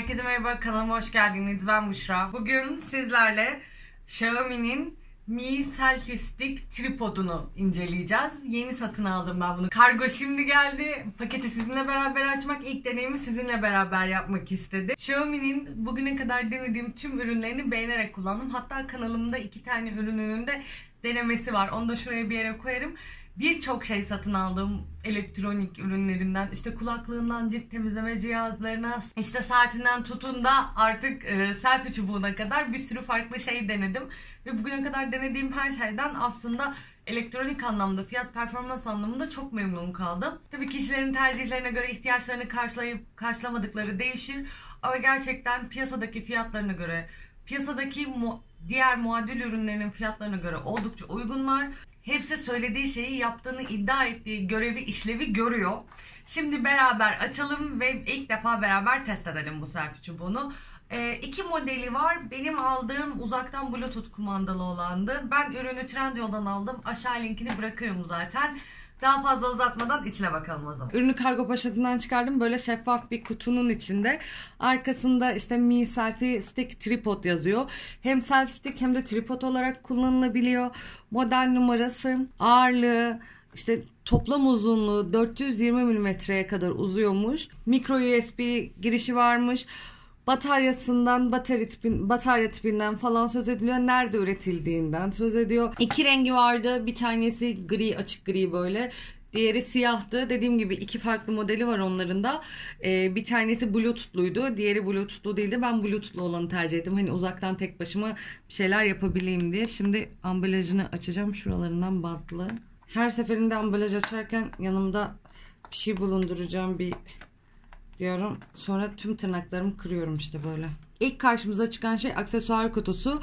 Herkese merhaba, kanalıma hoş geldiniz. Ben Muşra. Bugün sizlerle Xiaomi'nin Mi Selfie Stick tripodunu inceleyeceğiz. Yeni satın aldım ben bunu. Kargo şimdi geldi. Paketi sizinle beraber açmak, ilk deneyimi sizinle beraber yapmak istedi. Xiaomi'nin bugüne kadar denediğim tüm ürünlerini beğenerek kullandım. Hatta kanalımda iki tane ürününün de denemesi var. Onu da şuraya bir yere koyarım birçok şey satın aldığım elektronik ürünlerinden işte kulaklığından cilt temizleme cihazlarına işte saatinden tutun da artık e, selfie çubuğuna kadar bir sürü farklı şey denedim ve bugüne kadar denediğim her şeyden aslında elektronik anlamda fiyat performans anlamında çok memnun kaldım. Tabii kişilerin tercihlerine göre ihtiyaçlarını karşılayıp karşılamadıkları değişir ama gerçekten piyasadaki fiyatlarına göre piyasadaki mu diğer muadil ürünlerin fiyatlarına göre oldukça uygunlar. Hepsi söylediği şeyi yaptığını iddia ettiği görevi, işlevi görüyor. Şimdi beraber açalım ve ilk defa beraber test edelim bu selfie çubuğunu. E, ee, iki modeli var. Benim aldığım uzaktan bluetooth kumandalı olandı. Ben ürünü Trendyol'dan aldım. Aşağı linkini bırakıyorum zaten. Daha fazla uzatmadan içine bakalım o zaman. Ürünü kargo poşetinden çıkardım. Böyle şeffaf bir kutunun içinde. Arkasında işte Mi Selfie Stick Tripod yazıyor. Hem selfie stick hem de tripod olarak kullanılabiliyor. Model numarası, ağırlığı, işte toplam uzunluğu 420 mm'ye kadar uzuyormuş. Micro USB girişi varmış bataryasından, batarya, tipin, batarya tipinden falan söz ediliyor. Nerede üretildiğinden söz ediyor. İki rengi vardı. Bir tanesi gri, açık gri böyle. Diğeri siyahtı. Dediğim gibi iki farklı modeli var onların da. Ee, bir tanesi bluetoothluydu. Diğeri bluetoothlu değildi. Ben bluetoothlu olanı tercih ettim. Hani uzaktan tek başıma bir şeyler yapabileyim diye. Şimdi ambalajını açacağım. Şuralarından bantlı. Her seferinde ambalaj açarken yanımda bir şey bulunduracağım. Bir diyorum. Sonra tüm tırnaklarımı kırıyorum işte böyle. İlk karşımıza çıkan şey aksesuar kutusu.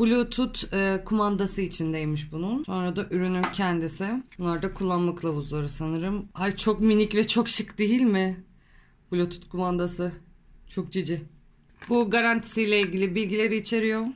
Bluetooth e, kumandası içindeymiş bunun. Sonra da ürünün kendisi. Bunlar da kullanma kılavuzları sanırım. Ay çok minik ve çok şık değil mi? Bluetooth kumandası. Çok cici. Bu garantisiyle ilgili bilgileri içeriyor.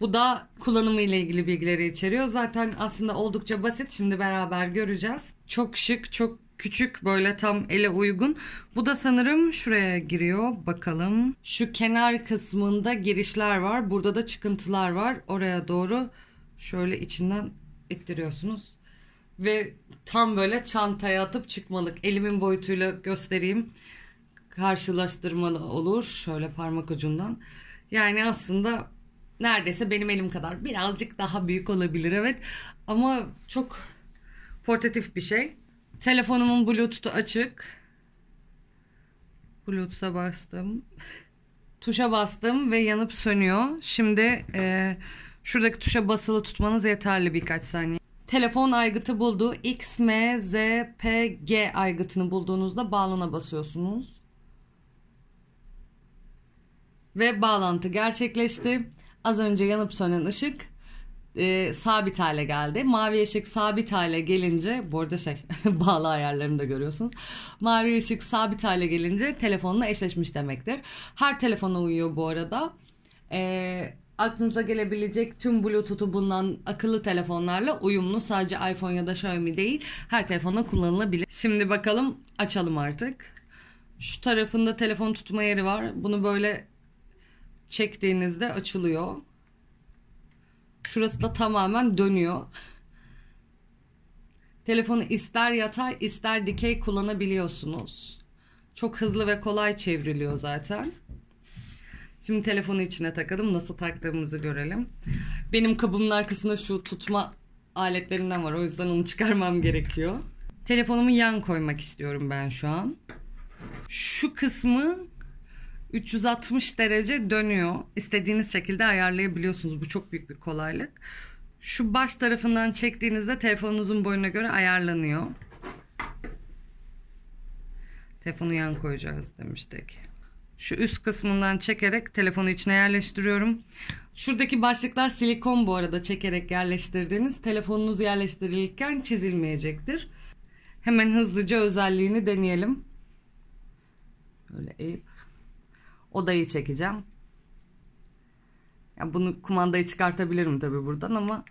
Bu da kullanımı ile ilgili bilgileri içeriyor. Zaten aslında oldukça basit. Şimdi beraber göreceğiz. Çok şık, çok küçük böyle tam ele uygun. Bu da sanırım şuraya giriyor. Bakalım. Şu kenar kısmında girişler var. Burada da çıkıntılar var. Oraya doğru şöyle içinden ittiriyorsunuz. Ve tam böyle çantaya atıp çıkmalık. Elimin boyutuyla göstereyim. Karşılaştırmalı olur. Şöyle parmak ucundan. Yani aslında neredeyse benim elim kadar. Birazcık daha büyük olabilir evet. Ama çok portatif bir şey. Telefonumun Bluetooth'u açık. Bluetooth'a bastım. tuşa bastım ve yanıp sönüyor. Şimdi e, şuradaki tuşa basılı tutmanız yeterli birkaç saniye. Telefon aygıtı buldu. X M Z P G aygıtını bulduğunuzda bağlana basıyorsunuz. Ve bağlantı gerçekleşti. Az önce yanıp sönen ışık e, sabit hale geldi. Mavi ışık sabit hale gelince bu arada şey bağlı ayarlarını da görüyorsunuz. Mavi ışık sabit hale gelince telefonla eşleşmiş demektir. Her telefona uyuyor bu arada. E, aklınıza gelebilecek tüm Bluetooth'u bulunan akıllı telefonlarla uyumlu. Sadece iPhone ya da Xiaomi değil her telefonla kullanılabilir. Şimdi bakalım açalım artık. Şu tarafında telefon tutma yeri var. Bunu böyle çektiğinizde açılıyor. Şurası da tamamen dönüyor. Telefonu ister yatay ister dikey kullanabiliyorsunuz. Çok hızlı ve kolay çevriliyor zaten. Şimdi telefonu içine takalım. Nasıl taktığımızı görelim. Benim kabımın arkasında şu tutma aletlerinden var. O yüzden onu çıkarmam gerekiyor. Telefonumu yan koymak istiyorum ben şu an. Şu kısmı 360 derece dönüyor. İstediğiniz şekilde ayarlayabiliyorsunuz. Bu çok büyük bir kolaylık. Şu baş tarafından çektiğinizde telefonunuzun boyuna göre ayarlanıyor. Telefonu yan koyacağız demiştik. Şu üst kısmından çekerek telefonu içine yerleştiriyorum. Şuradaki başlıklar silikon bu arada çekerek yerleştirdiğiniz telefonunuz yerleştirilirken çizilmeyecektir. Hemen hızlıca özelliğini deneyelim. Böyle eğip odayı çekeceğim. Ya bunu kumandayı çıkartabilirim tabii buradan ama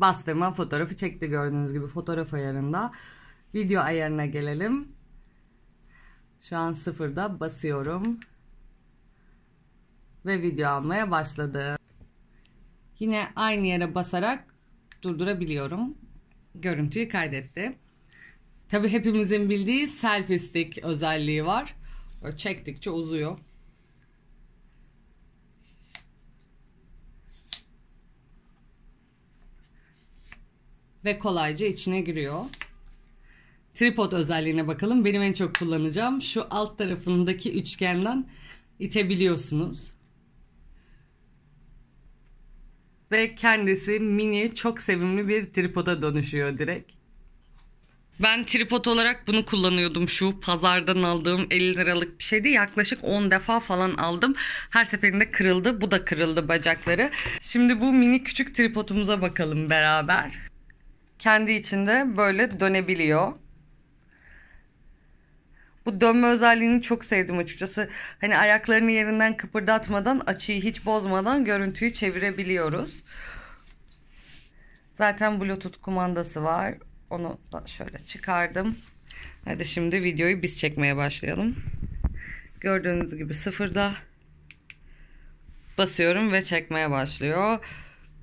bastırma fotoğrafı çekti gördüğünüz gibi fotoğraf ayarında. Video ayarına gelelim. Şu an sıfırda basıyorum. Ve video almaya başladı. Yine aynı yere basarak durdurabiliyorum. Görüntüyü kaydetti. Tabi hepimizin bildiği selfie stick özelliği var. Böyle çektikçe uzuyor. ve kolayca içine giriyor. Tripod özelliğine bakalım. Benim en çok kullanacağım şu alt tarafındaki üçgenden itebiliyorsunuz. Ve kendisi mini çok sevimli bir tripoda dönüşüyor direkt. Ben tripod olarak bunu kullanıyordum şu pazardan aldığım 50 liralık bir şeydi. Yaklaşık 10 defa falan aldım. Her seferinde kırıldı. Bu da kırıldı bacakları. Şimdi bu mini küçük tripodumuza bakalım beraber kendi içinde böyle dönebiliyor. Bu dönme özelliğini çok sevdim açıkçası. Hani ayaklarını yerinden kıpırdatmadan, açıyı hiç bozmadan görüntüyü çevirebiliyoruz. Zaten Bluetooth kumandası var. Onu da şöyle çıkardım. Hadi şimdi videoyu biz çekmeye başlayalım. Gördüğünüz gibi sıfırda basıyorum ve çekmeye başlıyor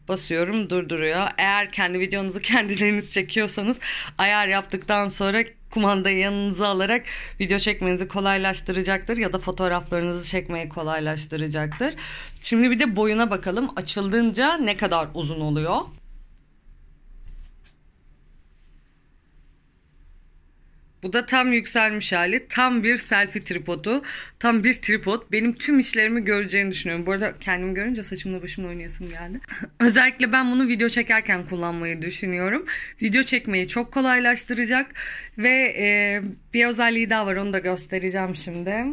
basıyorum durduruyor. Eğer kendi videonuzu kendileriniz çekiyorsanız ayar yaptıktan sonra kumandayı yanınıza alarak video çekmenizi kolaylaştıracaktır ya da fotoğraflarınızı çekmeyi kolaylaştıracaktır. Şimdi bir de boyuna bakalım. açıldığında ne kadar uzun oluyor? Bu da tam yükselmiş hali. Tam bir selfie tripodu. Tam bir tripod. Benim tüm işlerimi göreceğini düşünüyorum. Bu arada kendimi görünce saçımla başımla oynayasım geldi. Özellikle ben bunu video çekerken kullanmayı düşünüyorum. Video çekmeyi çok kolaylaştıracak. Ve e, bir özelliği daha var. Onu da göstereceğim şimdi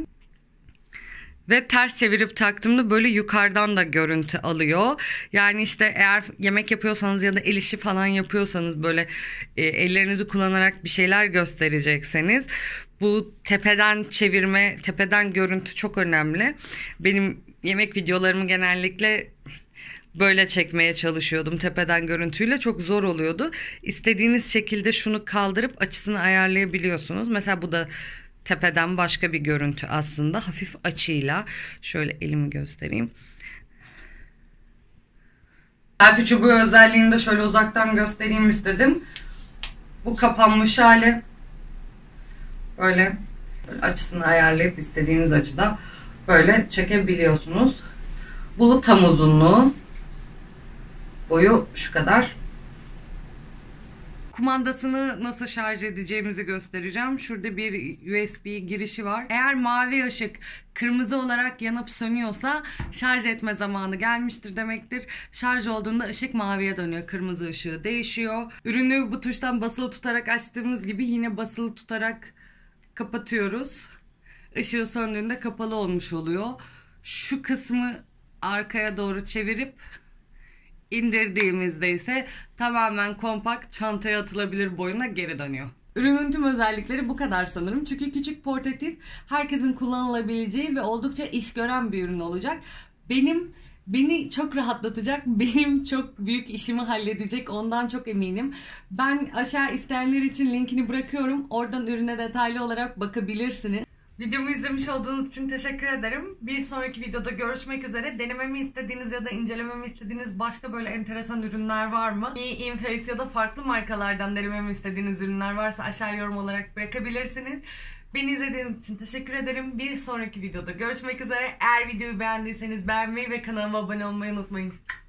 ve ters çevirip taktığımda böyle yukarıdan da görüntü alıyor. Yani işte eğer yemek yapıyorsanız ya da el işi falan yapıyorsanız böyle e, ellerinizi kullanarak bir şeyler gösterecekseniz bu tepeden çevirme, tepeden görüntü çok önemli. Benim yemek videolarımı genellikle böyle çekmeye çalışıyordum tepeden görüntüyle çok zor oluyordu. İstediğiniz şekilde şunu kaldırıp açısını ayarlayabiliyorsunuz. Mesela bu da tepeden başka bir görüntü aslında hafif açıyla şöyle elimi göstereyim. Selfie çubuğu özelliğini de şöyle uzaktan göstereyim istedim. Bu kapanmış hali böyle açısını ayarlayıp istediğiniz açıda böyle çekebiliyorsunuz. Bulut tam uzunluğu boyu şu kadar kumandasını nasıl şarj edeceğimizi göstereceğim. Şurada bir USB girişi var. Eğer mavi ışık kırmızı olarak yanıp sönüyorsa şarj etme zamanı gelmiştir demektir. Şarj olduğunda ışık maviye dönüyor. Kırmızı ışığı değişiyor. Ürünü bu tuştan basılı tutarak açtığımız gibi yine basılı tutarak kapatıyoruz. Işığı söndüğünde kapalı olmuş oluyor. Şu kısmı arkaya doğru çevirip Indirdiğimizde ise tamamen kompakt çantaya atılabilir boyuna geri dönüyor. Ürünün tüm özellikleri bu kadar sanırım. Çünkü küçük portatif herkesin kullanılabileceği ve oldukça iş gören bir ürün olacak. Benim beni çok rahatlatacak, benim çok büyük işimi halledecek ondan çok eminim. Ben aşağı isteyenler için linkini bırakıyorum. Oradan ürüne detaylı olarak bakabilirsiniz. Videomu izlemiş olduğunuz için teşekkür ederim. Bir sonraki videoda görüşmek üzere. Denememi istediğiniz ya da incelememi istediğiniz başka böyle enteresan ürünler var mı? Bir Inface ya da farklı markalardan denememi istediğiniz ürünler varsa aşağı yorum olarak bırakabilirsiniz. Beni izlediğiniz için teşekkür ederim. Bir sonraki videoda görüşmek üzere. Eğer videoyu beğendiyseniz beğenmeyi ve kanalıma abone olmayı unutmayın.